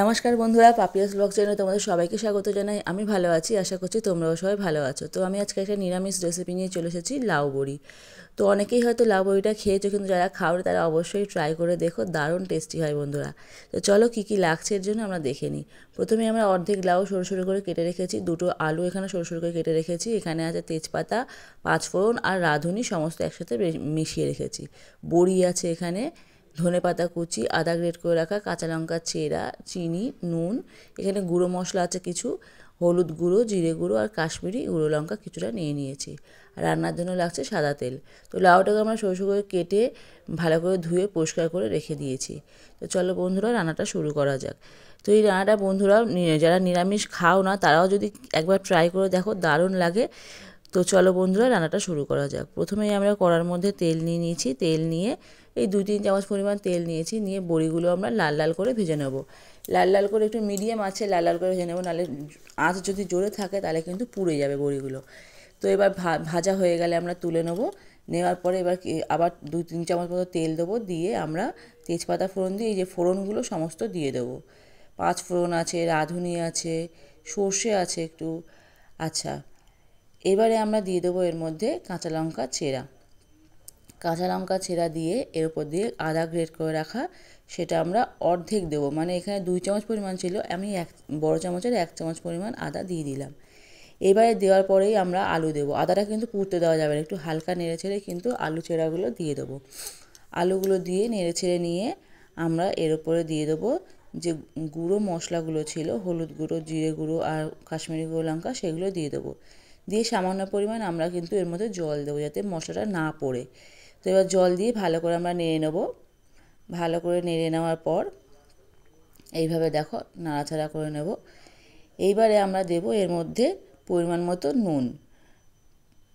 নমস্কার বন্ধুরা পাপিয়াস ব্লগ চ্যানেলে তোমাদের সবাইকে স্বাগত জানাই আমি ভালো আছি আশা করছি তোমরাও সবাই ভালো আছো তো আমি আজকে একটা নিরামিষ রেসিপি নিয়ে চলে এসেছি লাউ বড়ি তো অনেকেই হয়তো লাউ বড়িটা খেয়েছো কিন্তু যারা খাওয়ার তারা অবশ্যই ট্রাই করে দেখো দারুণ টেস্টি হয় বন্ধুরা তো চলো কী কী লাগছে এর জন্য আমরা দেখে নিই প্রথমে আমরা অর্ধেক লাউ সরু সরু করে কেটে রেখেছি দুটো আলু এখানে সরু সরু করে কেটে রেখেছি এখানে আছে তেজপাতা পাঁচফোড়ন আর রাঁধুনি সমস্ত একসাথে মিশিয়ে রেখেছি বড়ি আছে এখানে ধনে পাতা কুচি আদা গ্রেট করে রাখা কাঁচা লঙ্কা চেরা চিনি নুন এখানে গুঁড়ো মশলা আছে কিছু হলুদ গুঁড়ো জিরে গুঁড়ো আর কাশ্মীরি গুঁড়ো লঙ্কা কিছুটা নিয়ে নিয়েছি রান্নার জন্য লাগছে সাদা তেল তো লাউটাকে আমরা সরু করে কেটে ভালো করে ধুয়ে পরিষ্কার করে রেখে দিয়েছি তো চলো বন্ধুরা রান্নাটা শুরু করা যাক তো এই রান্নাটা বন্ধুরা যারা নিরামিষ খাও না তারাও যদি একবার ট্রাই করে দেখো দারুণ লাগে তো চলো বন্ধুরা রান্নাটা শুরু করা যাক প্রথমেই আমরা কড়ার মধ্যে তেল নিয়ে নিয়েছি তেল নিয়ে এই দুই তিন চামচ পরিমাণ তেল নিয়েছি নিয়ে বড়িগুলো আমরা লাল লাল করে ভেজে নেব লাল লাল করে একটু মিডিয়াম আছে লাল লাল করে ভেজে নেবো নাহলে আঁচ যদি জোরে থাকে তাহলে কিন্তু পুড়ে যাবে বড়িগুলো তো এবার ভাজা হয়ে গেলে আমরা তুলে নেব নেওয়ার পরে এবার আবার দুই তিন চামচ মতো তেল দেবো দিয়ে আমরা তেজপাতা ফোড়ন দিয়ে এই যে ফোড়নগুলো সমস্ত দিয়ে দেবো পাঁচ ফোড়ন আছে রাঁধুনি আছে সর্ষে আছে একটু আচ্ছা এবারে আমরা দিয়ে দেবো এর মধ্যে কাঁচা লঙ্কা ছেঁড়া কাঁচা লঙ্কা ছেঁড়া দিয়ে এর উপর দিয়ে আদা গ্রেড করে রাখা সেটা আমরা অর্ধেক দেবো মানে এখানে দুই চামচ পরিমাণ ছিল আমি এক বড়ো চামচের এক চামচ পরিমাণ আদা দিয়ে দিলাম এবারে দেওয়ার পরেই আমরা আলু দেবো আদাটা কিন্তু পুড়তে দেওয়া যাবে না একটু হালকা নেড়ে ছেড়ে কিন্তু আলু ছেঁড়াগুলো দিয়ে দেবো আলুগুলো দিয়ে নেড়ে ছেড়ে নিয়ে আমরা এর উপরে দিয়ে দেবো যে গুঁড়ো মশলাগুলো ছিল হলুদ গুঁড়ো জিরে গুঁড়ো আর কাশ্মীরি গুঁড়ো লঙ্কা সেগুলো দিয়ে দেবো দিয়ে সামান্য পরিমাণ আমরা কিন্তু এর মধ্যে জল দেবো যাতে মশলাটা না পড়ে তো এবার জল দিয়ে ভালো করে আমরা নেড়ে নেবো ভালো করে নেড়ে নেওয়ার পর এইভাবে দেখো নাড়াচাড়া করে নেব এইবারে আমরা দেব এর মধ্যে পরিমাণ মতো নুন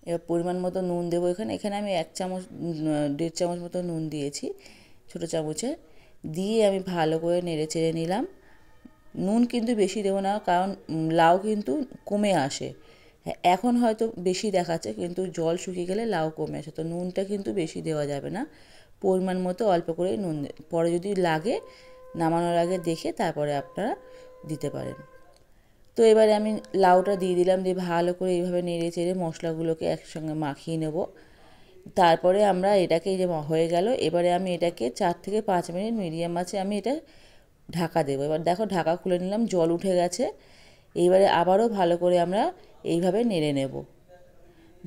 এবার পরিমাণ মতো নুন দেবো এখানে এখানে আমি এক চামচ দেড় চামচ মতো নুন দিয়েছি ছোটো চামচে দিয়ে আমি ভালো করে নেড়ে চেড়ে নিলাম নুন কিন্তু বেশি দেবো না কারণ লাউ কিন্তু কমে আসে হ্যাঁ, এখন হয়তো বেশি দেখাচ্ছে কিন্তু জল শুকিয়ে গেলে লাউ কমে আসে তো নুনটা কিন্তু বেশি দেওয়া যাবে না পরিমাণ মতো অল্প করে নুন পরে যদি লাগে নামানোর আগে দেখে তারপরে আপনারা দিতে পারেন তো এবারে আমি লাউটা দিয়ে দিলাম দিয়ে ভালো করে এইভাবে নেড়ে চেড়ে মশলাগুলোকে একসঙ্গে মাখিয়ে নেব তারপরে আমরা এটাকে যে হয়ে গেল এবারে আমি এটাকে চার থেকে পাঁচ মিনিট মিডিয়াম আছে আমি এটা ঢাকা দেবো এবার দেখো ঢাকা খুলে নিলাম জল উঠে গেছে এইবারে আবারও ভালো করে আমরা এইভাবে নেড়ে নেব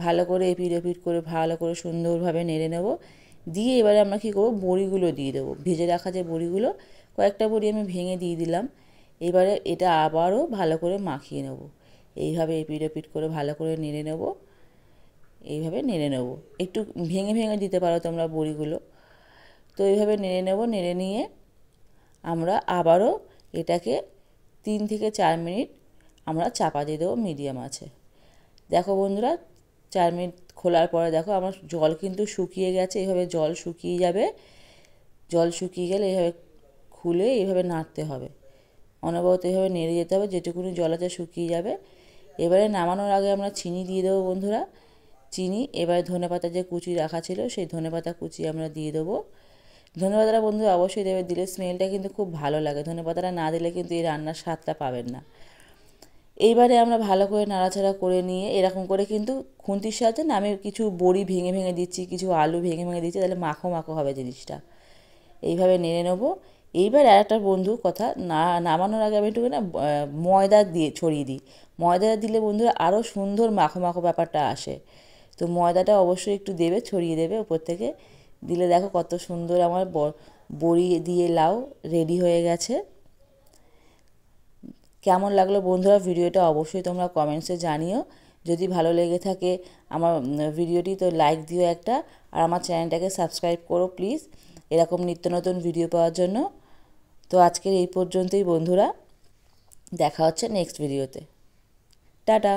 ভালো করে এপিট এপিট করে ভালো করে সুন্দরভাবে নেড়ে নেব দিয়ে এবারে আমরা কী করবো বড়িগুলো দিয়ে দেবো ভেজে রাখা যে বড়িগুলো কয়েকটা বড়ি আমি ভেঙে দিয়ে দিলাম এবারে এটা আবারও ভালো করে মাখিয়ে নেব এইভাবে এপিট এপিট করে ভালো করে নেড়ে নেব এইভাবে নেড়ে নেব একটু ভেঙে ভেঙে দিতে পারো তোমরা বড়িগুলো তো এইভাবে নেড়ে নেব নেড়ে নিয়ে আমরা আবারও এটাকে তিন থেকে চার মিনিট আমরা চাপা দিয়ে দেবো মিডিয়াম আছে দেখো বন্ধুরা চার মিনিট খোলার পরে দেখো আমার জল কিন্তু শুকিয়ে গেছে এভাবে জল শুকিয়ে যাবে জল শুকিয়ে গেলে এভাবে খুলে এভাবে নাড়তে হবে অনবরত এভাবে নেড়ে যেতে হবে যেটুকুনি জল আছে শুকিয়ে যাবে এবারে নামানোর আগে আমরা চিনি দিয়ে দেবো বন্ধুরা চিনি এবারে ধনে পাতা যে কুচি রাখা ছিল সেই ধনে পাতা কুচি আমরা দিয়ে দেবো ধনে পাতাটা বন্ধু অবশ্যই দেবে দিলে স্মেলটা কিন্তু খুব ভালো লাগে ধনে পাতাটা না দিলে কিন্তু এই রান্নার স্বাদটা পাবেন না এইবারে আমরা ভালো করে নাড়াচাড়া করে নিয়ে এরকম করে কিন্তু খুন্তির সাহায্যে না আমি কিছু বড়ি ভেঙে ভেঙে দিচ্ছি কিছু আলু ভেঙে ভেঙে দিচ্ছি তাহলে মাখো মাখো হবে জিনিসটা এইভাবে নেড়ে নেবো এইবার আর একটা বন্ধু কথা না নামানোর আগে আমি একটু না ময়দা দিয়ে ছড়িয়ে দিই ময়দাটা দিলে বন্ধুরা আরও সুন্দর মাখো মাখো ব্যাপারটা আসে তো ময়দাটা অবশ্যই একটু দেবে ছড়িয়ে দেবে ওপর থেকে দিলে দেখো কত সুন্দর আমার বড়ি দিয়ে লাউ রেডি হয়ে গেছে কেমন লাগলো বন্ধুরা ভিডিওটা অবশ্যই তোমরা কমেন্টসে জানিও যদি ভালো লেগে থাকে আমার ভিডিওটি তো লাইক দিও একটা আর আমার চ্যানেলটাকে সাবস্ক্রাইব করো প্লিজ এরকম নিত্য নতুন ভিডিও পাওয়ার জন্য তো আজকের এই পর্যন্তই বন্ধুরা দেখা হচ্ছে নেক্সট ভিডিওতে টাটা